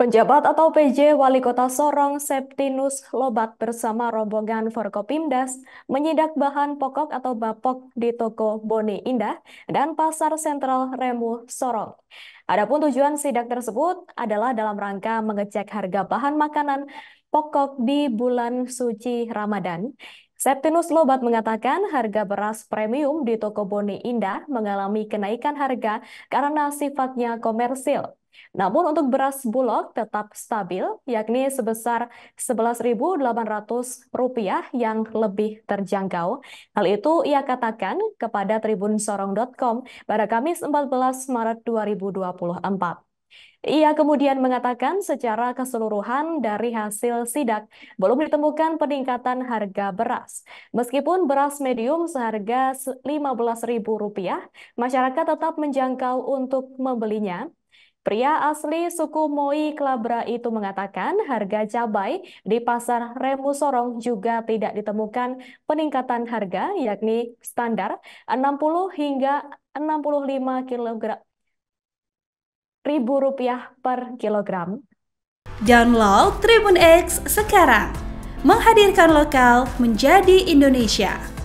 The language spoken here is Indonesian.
Penjabat atau PJ Wali Kota Sorong, Septinus Lobat bersama rombongan Forkopimdas menyidak bahan pokok atau bapok di toko Bone Indah dan Pasar Sentral Remu Sorong. Adapun tujuan sidak tersebut adalah dalam rangka mengecek harga bahan makanan pokok di bulan suci Ramadan Septinus Lobat mengatakan harga beras premium di toko Boni Indah mengalami kenaikan harga karena sifatnya komersil. Namun untuk beras bulog tetap stabil, yakni sebesar Rp11.800 yang lebih terjangkau. Hal itu ia katakan kepada tribunsorong.com pada Kamis 14 Maret 2024. Ia kemudian mengatakan secara keseluruhan dari hasil sidak belum ditemukan peningkatan harga beras. Meskipun beras medium seharga Rp15.000, masyarakat tetap menjangkau untuk membelinya. Pria asli suku Moi Klabra itu mengatakan harga cabai di pasar Remu Sorong juga tidak ditemukan peningkatan harga yakni standar 60 hingga 65 kilogram rupiah per kilogram. Download Tribun X sekarang. Menghadirkan lokal menjadi Indonesia.